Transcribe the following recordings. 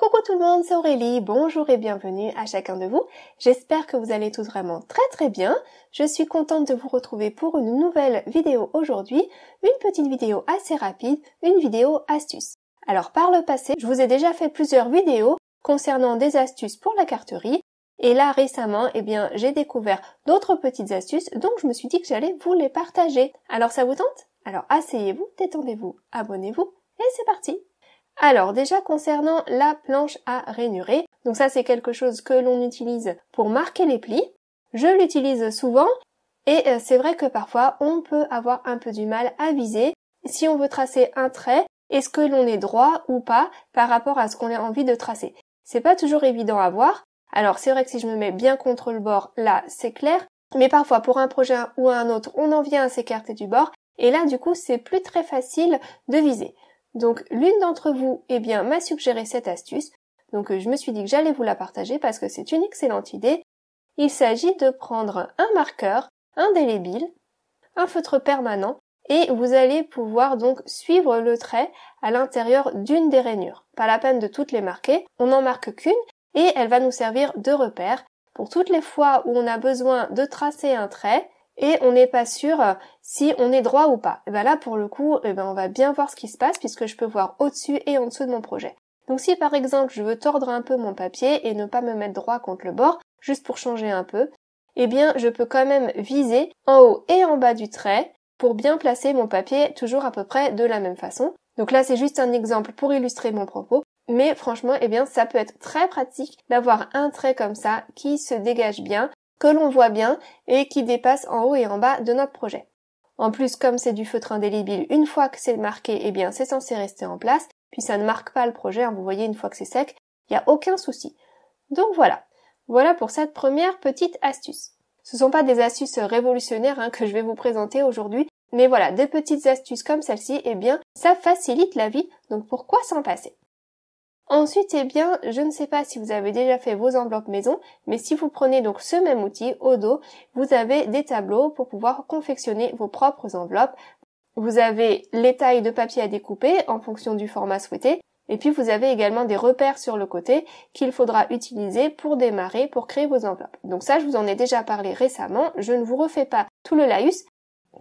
Coucou tout le monde, c'est Aurélie, bonjour et bienvenue à chacun de vous. J'espère que vous allez tous vraiment très très bien. Je suis contente de vous retrouver pour une nouvelle vidéo aujourd'hui, une petite vidéo assez rapide, une vidéo astuce. Alors par le passé, je vous ai déjà fait plusieurs vidéos concernant des astuces pour la carterie, et là récemment, eh bien, j'ai découvert d'autres petites astuces, donc je me suis dit que j'allais vous les partager. Alors ça vous tente Alors asseyez-vous, détendez-vous, abonnez-vous, et c'est parti alors déjà concernant la planche à rainurer, donc ça c'est quelque chose que l'on utilise pour marquer les plis. Je l'utilise souvent et euh, c'est vrai que parfois on peut avoir un peu du mal à viser si on veut tracer un trait, est-ce que l'on est droit ou pas par rapport à ce qu'on a envie de tracer. C'est pas toujours évident à voir. Alors c'est vrai que si je me mets bien contre le bord, là c'est clair, mais parfois pour un projet ou un autre, on en vient à s'écarter du bord et là du coup c'est plus très facile de viser. Donc l'une d'entre vous, eh bien, m'a suggéré cette astuce. Donc euh, je me suis dit que j'allais vous la partager parce que c'est une excellente idée. Il s'agit de prendre un marqueur, un délébile, un feutre permanent et vous allez pouvoir donc suivre le trait à l'intérieur d'une des rainures. Pas la peine de toutes les marquer, on n'en marque qu'une et elle va nous servir de repère pour toutes les fois où on a besoin de tracer un trait et on n'est pas sûr euh, si on est droit ou pas. Et ben là, pour le coup, eh ben, on va bien voir ce qui se passe puisque je peux voir au-dessus et en dessous de mon projet. Donc si par exemple je veux tordre un peu mon papier et ne pas me mettre droit contre le bord, juste pour changer un peu, eh bien je peux quand même viser en haut et en bas du trait pour bien placer mon papier toujours à peu près de la même façon. Donc là c'est juste un exemple pour illustrer mon propos, mais franchement eh bien ça peut être très pratique d'avoir un trait comme ça qui se dégage bien que l'on voit bien et qui dépasse en haut et en bas de notre projet. En plus, comme c'est du feutre indélébile, une fois que c'est marqué, eh bien, c'est censé rester en place, puis ça ne marque pas le projet, hein, vous voyez, une fois que c'est sec, il n'y a aucun souci. Donc voilà. Voilà pour cette première petite astuce. Ce sont pas des astuces révolutionnaires hein, que je vais vous présenter aujourd'hui, mais voilà, des petites astuces comme celle-ci, eh bien, ça facilite la vie, donc pourquoi s'en passer? Ensuite, eh bien, je ne sais pas si vous avez déjà fait vos enveloppes maison, mais si vous prenez donc ce même outil, au dos, vous avez des tableaux pour pouvoir confectionner vos propres enveloppes. Vous avez les tailles de papier à découper en fonction du format souhaité, et puis vous avez également des repères sur le côté qu'il faudra utiliser pour démarrer, pour créer vos enveloppes. Donc ça, je vous en ai déjà parlé récemment, je ne vous refais pas tout le laïus.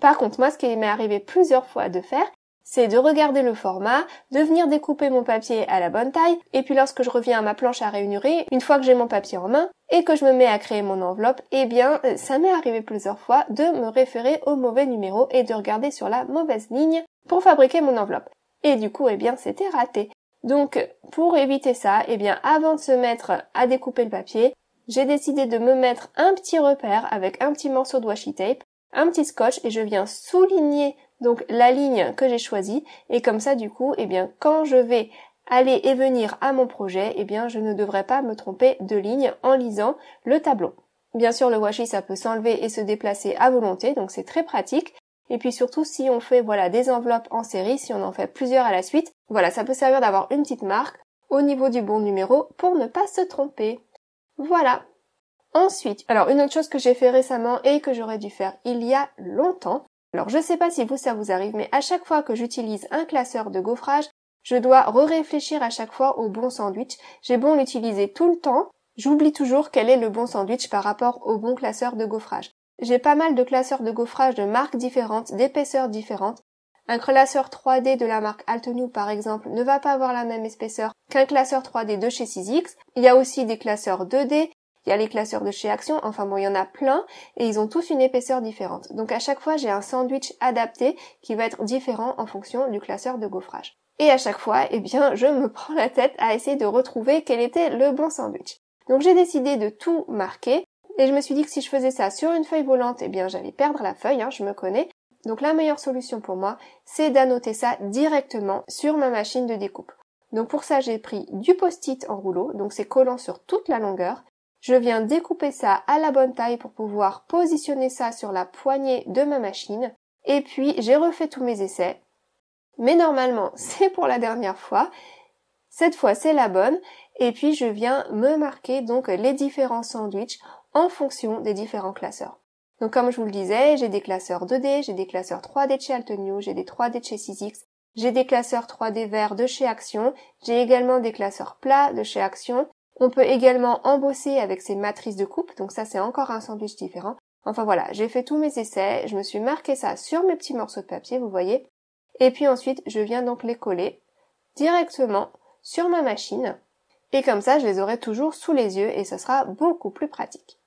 Par contre, moi, ce qui m'est arrivé plusieurs fois de faire, c'est de regarder le format, de venir découper mon papier à la bonne taille, et puis lorsque je reviens à ma planche à réunir, une fois que j'ai mon papier en main, et que je me mets à créer mon enveloppe, eh bien, euh, ça m'est arrivé plusieurs fois de me référer au mauvais numéro et de regarder sur la mauvaise ligne pour fabriquer mon enveloppe. Et du coup, eh bien, c'était raté. Donc, pour éviter ça, eh bien, avant de se mettre à découper le papier, j'ai décidé de me mettre un petit repère avec un petit morceau de washi tape, un petit scotch et je viens souligner donc la ligne que j'ai choisie et comme ça du coup eh bien quand je vais aller et venir à mon projet eh bien je ne devrais pas me tromper de ligne en lisant le tableau. Bien sûr le washi ça peut s'enlever et se déplacer à volonté donc c'est très pratique et puis surtout si on fait voilà des enveloppes en série, si on en fait plusieurs à la suite, voilà ça peut servir d'avoir une petite marque au niveau du bon numéro pour ne pas se tromper. Voilà. Ensuite, alors une autre chose que j'ai fait récemment et que j'aurais dû faire il y a longtemps, alors je sais pas si vous ça vous arrive, mais à chaque fois que j'utilise un classeur de gaufrage, je dois re-réfléchir à chaque fois au bon sandwich. J'ai bon l'utiliser tout le temps, j'oublie toujours quel est le bon sandwich par rapport au bon classeur de gaufrage. J'ai pas mal de classeurs de gaufrage de marques différentes, d'épaisseurs différentes. Un classeur 3D de la marque Altenew par exemple ne va pas avoir la même épaisseur qu'un classeur 3D de chez 6X. Il y a aussi des classeurs 2D, il y a les classeurs de chez Action, enfin bon, il y en a plein et ils ont tous une épaisseur différente. Donc à chaque fois, j'ai un sandwich adapté qui va être différent en fonction du classeur de gaufrage. Et à chaque fois, eh bien, je me prends la tête à essayer de retrouver quel était le bon sandwich. Donc j'ai décidé de tout marquer et je me suis dit que si je faisais ça sur une feuille volante, eh bien, j'allais perdre la feuille, hein, je me connais. Donc la meilleure solution pour moi, c'est d'annoter ça directement sur ma machine de découpe. Donc pour ça, j'ai pris du post-it en rouleau, donc c'est collant sur toute la longueur, je viens découper ça à la bonne taille pour pouvoir positionner ça sur la poignée de ma machine. Et puis, j'ai refait tous mes essais. Mais normalement, c'est pour la dernière fois. Cette fois, c'est la bonne. Et puis, je viens me marquer donc les différents sandwichs en fonction des différents classeurs. Donc, comme je vous le disais, j'ai des classeurs 2D, j'ai des classeurs 3D de chez Altenew, j'ai des 3D de chez 6X, j'ai des classeurs 3D verts de chez Action, j'ai également des classeurs plats de chez Action, on peut également embosser avec ces matrices de coupe, donc ça c'est encore un sandwich différent. Enfin voilà, j'ai fait tous mes essais, je me suis marqué ça sur mes petits morceaux de papier, vous voyez. Et puis ensuite, je viens donc les coller directement sur ma machine. Et comme ça, je les aurai toujours sous les yeux et ce sera beaucoup plus pratique.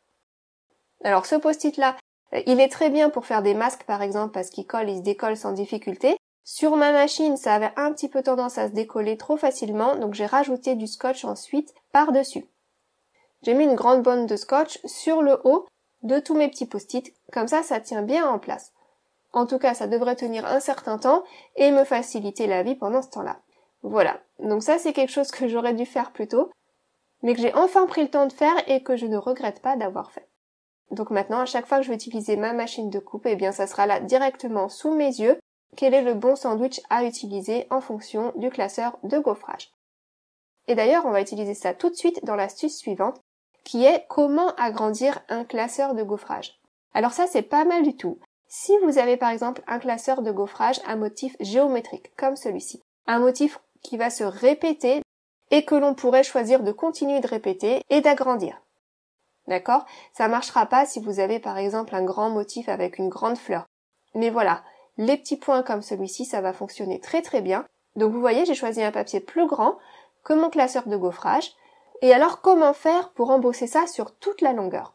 Alors ce post-it là, euh, il est très bien pour faire des masques par exemple parce qu'il colle, il se décolle sans difficulté, sur ma machine, ça avait un petit peu tendance à se décoller trop facilement, donc j'ai rajouté du scotch ensuite par-dessus. J'ai mis une grande bande de scotch sur le haut de tous mes petits post-it, comme ça ça tient bien en place. En tout cas, ça devrait tenir un certain temps et me faciliter la vie pendant ce temps-là. Voilà, donc ça c'est quelque chose que j'aurais dû faire plus tôt, mais que j'ai enfin pris le temps de faire et que je ne regrette pas d'avoir fait. Donc maintenant, à chaque fois que je vais utiliser ma machine de coupe, eh bien ça sera là directement sous mes yeux quel est le bon sandwich à utiliser en fonction du classeur de gaufrage. Et d'ailleurs, on va utiliser ça tout de suite dans l'astuce suivante, qui est comment agrandir un classeur de gaufrage. Alors ça, c'est pas mal du tout. Si vous avez par exemple un classeur de gaufrage à motif géométrique, comme celui-ci, un motif qui va se répéter et que l'on pourrait choisir de continuer de répéter et d'agrandir. D'accord Ça marchera pas si vous avez par exemple un grand motif avec une grande fleur. Mais voilà, les petits points comme celui-ci, ça va fonctionner très très bien. Donc vous voyez, j'ai choisi un papier plus grand que mon classeur de gaufrage. Et alors comment faire pour embosser ça sur toute la longueur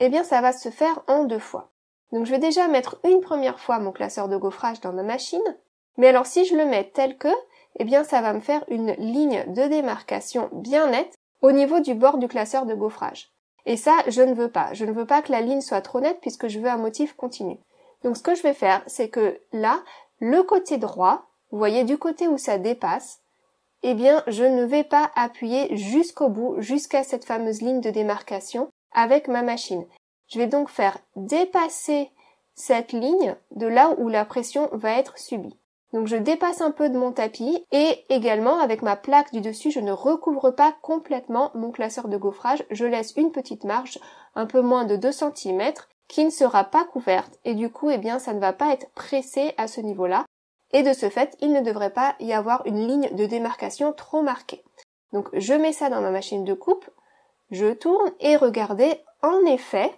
Eh bien ça va se faire en deux fois. Donc je vais déjà mettre une première fois mon classeur de gaufrage dans ma machine. Mais alors si je le mets tel que, eh bien ça va me faire une ligne de démarcation bien nette au niveau du bord du classeur de gaufrage. Et ça, je ne veux pas. Je ne veux pas que la ligne soit trop nette puisque je veux un motif continu. Donc ce que je vais faire, c'est que là, le côté droit, vous voyez du côté où ça dépasse, eh bien je ne vais pas appuyer jusqu'au bout, jusqu'à cette fameuse ligne de démarcation avec ma machine. Je vais donc faire dépasser cette ligne de là où la pression va être subie. Donc je dépasse un peu de mon tapis et également avec ma plaque du dessus je ne recouvre pas complètement mon classeur de gaufrage, je laisse une petite marge, un peu moins de 2 cm qui ne sera pas couverte et du coup, eh bien, ça ne va pas être pressé à ce niveau-là et de ce fait, il ne devrait pas y avoir une ligne de démarcation trop marquée. Donc, je mets ça dans ma machine de coupe, je tourne et regardez, en effet,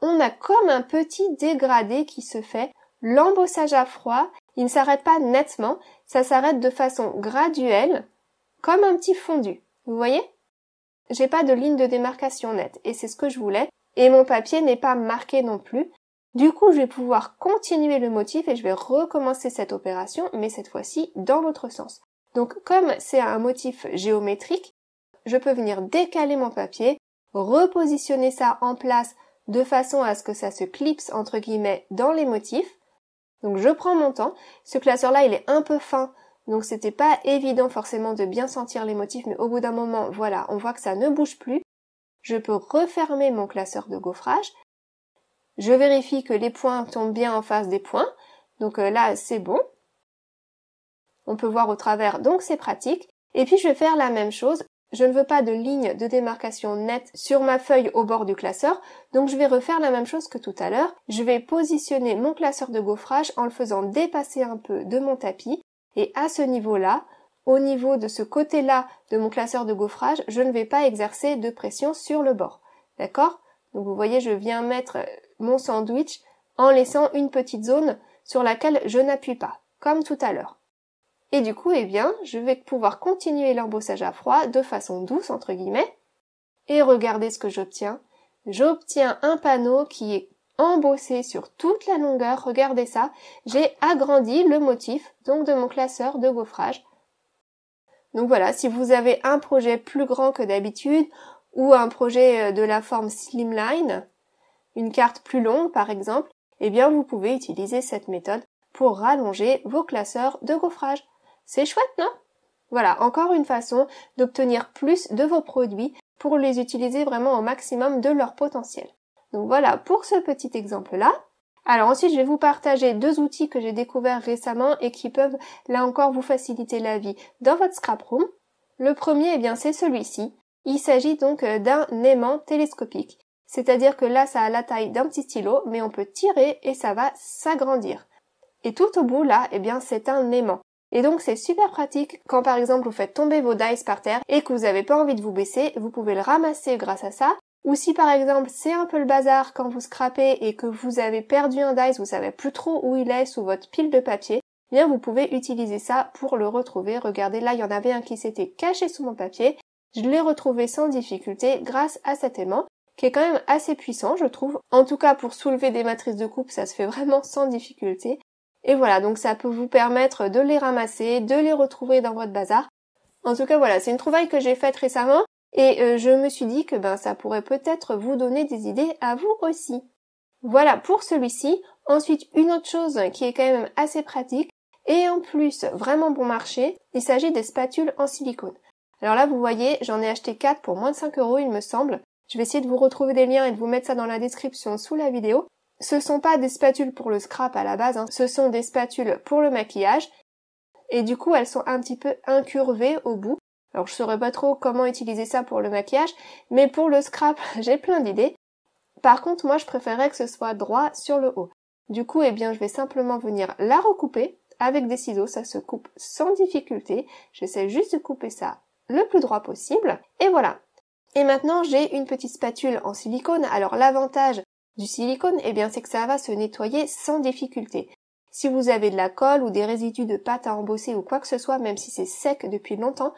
on a comme un petit dégradé qui se fait, l'embossage à froid, il ne s'arrête pas nettement, ça s'arrête de façon graduelle, comme un petit fondu. Vous voyez? J'ai pas de ligne de démarcation nette, et c'est ce que je voulais, et mon papier n'est pas marqué non plus. Du coup, je vais pouvoir continuer le motif et je vais recommencer cette opération, mais cette fois-ci dans l'autre sens. Donc comme c'est un motif géométrique, je peux venir décaler mon papier, repositionner ça en place de façon à ce que ça se clipse entre guillemets dans les motifs. Donc je prends mon temps. Ce classeur là, il est un peu fin. Donc c'était pas évident forcément de bien sentir les motifs, mais au bout d'un moment, voilà, on voit que ça ne bouge plus je peux refermer mon classeur de gaufrage. Je vérifie que les points tombent bien en face des points. Donc euh, là, c'est bon. On peut voir au travers, donc c'est pratique. Et puis je vais faire la même chose. Je ne veux pas de ligne de démarcation nette sur ma feuille au bord du classeur, donc je vais refaire la même chose que tout à l'heure. Je vais positionner mon classeur de gaufrage en le faisant dépasser un peu de mon tapis, et à ce niveau-là, au niveau de ce côté-là de mon classeur de gaufrage, je ne vais pas exercer de pression sur le bord. D'accord Donc vous voyez, je viens mettre mon sandwich en laissant une petite zone sur laquelle je n'appuie pas, comme tout à l'heure. Et du coup, eh bien, je vais pouvoir continuer l'embossage à froid de façon douce, entre guillemets, et regardez ce que j'obtiens. J'obtiens un panneau qui est embossé sur toute la longueur, regardez ça, j'ai agrandi le motif donc de mon classeur de gaufrage donc voilà, si vous avez un projet plus grand que d'habitude ou un projet euh, de la forme slimline, une carte plus longue par exemple, eh bien vous pouvez utiliser cette méthode pour rallonger vos classeurs de gaufrage. C'est chouette, non Voilà, encore une façon d'obtenir plus de vos produits pour les utiliser vraiment au maximum de leur potentiel. Donc voilà pour ce petit exemple-là. Alors ensuite, je vais vous partager deux outils que j'ai découverts récemment et qui peuvent, là encore, vous faciliter la vie dans votre scrap room. Le premier, eh bien, c'est celui-ci. Il s'agit donc euh, d'un aimant télescopique. C'est-à-dire que là, ça a la taille d'un petit stylo, mais on peut tirer et ça va s'agrandir. Et tout au bout, là, et eh bien, c'est un aimant. Et donc, c'est super pratique quand, par exemple, vous faites tomber vos dice par terre et que vous n'avez pas envie de vous baisser, vous pouvez le ramasser grâce à ça ou si par exemple c'est un peu le bazar quand vous scrapez et que vous avez perdu un dice, vous savez plus trop où il est sous votre pile de papier, eh bien vous pouvez utiliser ça pour le retrouver. Regardez là il y en avait un qui s'était caché sous mon papier, je l'ai retrouvé sans difficulté grâce à cet aimant qui est quand même assez puissant je trouve. En tout cas pour soulever des matrices de coupe ça se fait vraiment sans difficulté. Et voilà donc ça peut vous permettre de les ramasser, de les retrouver dans votre bazar. En tout cas voilà c'est une trouvaille que j'ai faite récemment et euh, je me suis dit que ben ça pourrait peut-être vous donner des idées à vous aussi. Voilà pour celui-ci. Ensuite, une autre chose qui est quand même assez pratique et en plus vraiment bon marché, il s'agit des spatules en silicone. Alors là, vous voyez, j'en ai acheté 4 pour moins de 5 euros, il me semble. Je vais essayer de vous retrouver des liens et de vous mettre ça dans la description sous la vidéo. Ce sont pas des spatules pour le scrap à la base, hein. ce sont des spatules pour le maquillage. Et du coup, elles sont un petit peu incurvées au bout. Alors je saurais pas trop comment utiliser ça pour le maquillage, mais pour le scrap, j'ai plein d'idées. Par contre, moi je préférerais que ce soit droit sur le haut. Du coup, eh bien, je vais simplement venir la recouper avec des ciseaux, ça se coupe sans difficulté. J'essaie juste de couper ça le plus droit possible. Et voilà. Et maintenant, j'ai une petite spatule en silicone. Alors l'avantage du silicone, eh bien, c'est que ça va se nettoyer sans difficulté. Si vous avez de la colle ou des résidus de pâte à embosser ou quoi que ce soit, même si c'est sec depuis longtemps,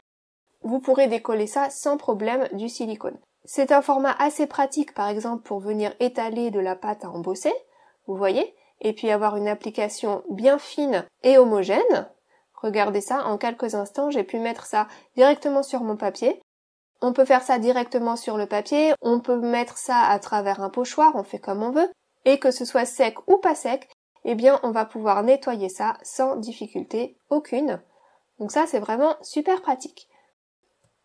vous pourrez décoller ça sans problème du silicone. C'est un format assez pratique par exemple pour venir étaler de la pâte à embosser, vous voyez, et puis avoir une application bien fine et homogène. Regardez ça, en quelques instants j'ai pu mettre ça directement sur mon papier. On peut faire ça directement sur le papier, on peut mettre ça à travers un pochoir, on fait comme on veut, et que ce soit sec ou pas sec, eh bien on va pouvoir nettoyer ça sans difficulté aucune. Donc ça c'est vraiment super pratique.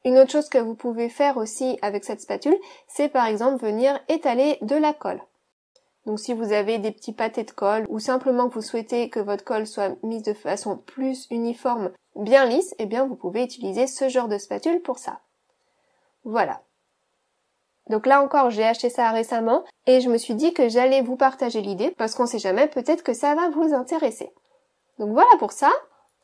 Une autre chose que vous pouvez faire aussi avec cette spatule, c'est par exemple venir étaler de la colle. Donc si vous avez des petits pâtés de colle ou simplement que vous souhaitez que votre colle soit mise de façon plus uniforme, bien lisse, eh bien vous pouvez utiliser ce genre de spatule pour ça. Voilà. Donc là encore, j'ai acheté ça récemment et je me suis dit que j'allais vous partager l'idée parce qu'on sait jamais, peut-être que ça va vous intéresser. Donc voilà pour ça.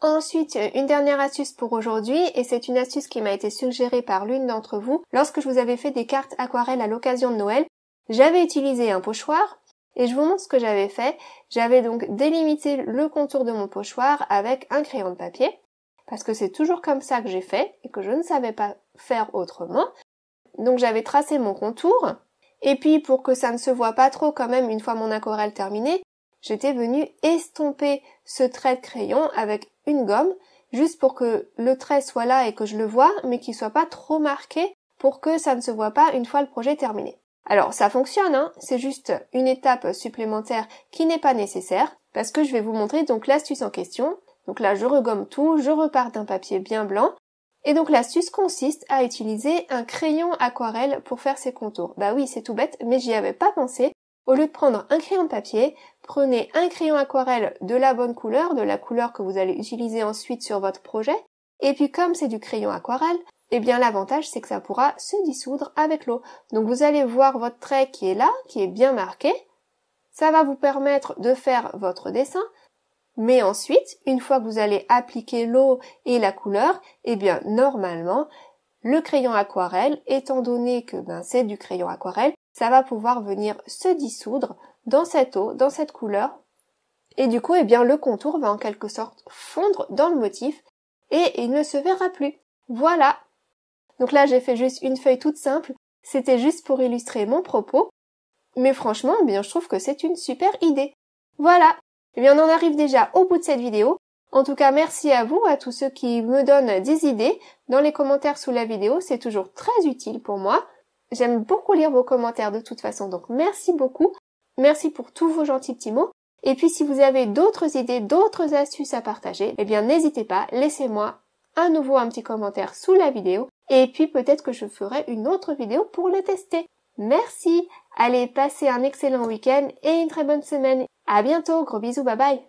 Ensuite, euh, une dernière astuce pour aujourd'hui, et c'est une astuce qui m'a été suggérée par l'une d'entre vous lorsque je vous avais fait des cartes aquarelles à l'occasion de Noël. J'avais utilisé un pochoir et je vous montre ce que j'avais fait. J'avais donc délimité le contour de mon pochoir avec un crayon de papier parce que c'est toujours comme ça que j'ai fait et que je ne savais pas faire autrement. Donc j'avais tracé mon contour et puis pour que ça ne se voit pas trop quand même une fois mon aquarelle terminée, j'étais venue estomper ce trait de crayon avec une gomme, juste pour que le trait soit là et que je le vois, mais qu'il soit pas trop marqué pour que ça ne se voit pas une fois le projet terminé. Alors ça fonctionne, hein c'est juste une étape supplémentaire qui n'est pas nécessaire, parce que je vais vous montrer donc l'astuce en question. Donc là je regomme tout, je repars d'un papier bien blanc, et donc l'astuce consiste à utiliser un crayon aquarelle pour faire ses contours. Bah oui, c'est tout bête, mais j'y avais pas pensé au lieu de prendre un crayon de papier, prenez un crayon aquarelle de la bonne couleur, de la couleur que vous allez utiliser ensuite sur votre projet. Et puis comme c'est du crayon aquarelle, eh bien l'avantage c'est que ça pourra se dissoudre avec l'eau. Donc vous allez voir votre trait qui est là, qui est bien marqué. Ça va vous permettre de faire votre dessin, mais ensuite, une fois que vous allez appliquer l'eau et la couleur, eh bien normalement, le crayon aquarelle, étant donné que ben, c'est du crayon aquarelle, ça va pouvoir venir se dissoudre dans cette eau, dans cette couleur. Et du coup, eh bien, le contour va en quelque sorte fondre dans le motif et il ne se verra plus. Voilà. Donc là, j'ai fait juste une feuille toute simple. C'était juste pour illustrer mon propos. Mais franchement, eh bien, je trouve que c'est une super idée. Voilà. Eh bien, on en arrive déjà au bout de cette vidéo. En tout cas, merci à vous, à tous ceux qui me donnent des idées dans les commentaires sous la vidéo. C'est toujours très utile pour moi. J'aime beaucoup lire vos commentaires de toute façon, donc merci beaucoup. Merci pour tous vos gentils petits mots. Et puis si vous avez d'autres idées, d'autres astuces à partager, eh bien n'hésitez pas, laissez-moi à nouveau un petit commentaire sous la vidéo. Et puis peut-être que je ferai une autre vidéo pour le tester. Merci. Allez, passez un excellent week-end et une très bonne semaine. À bientôt. Gros bisous. Bye bye.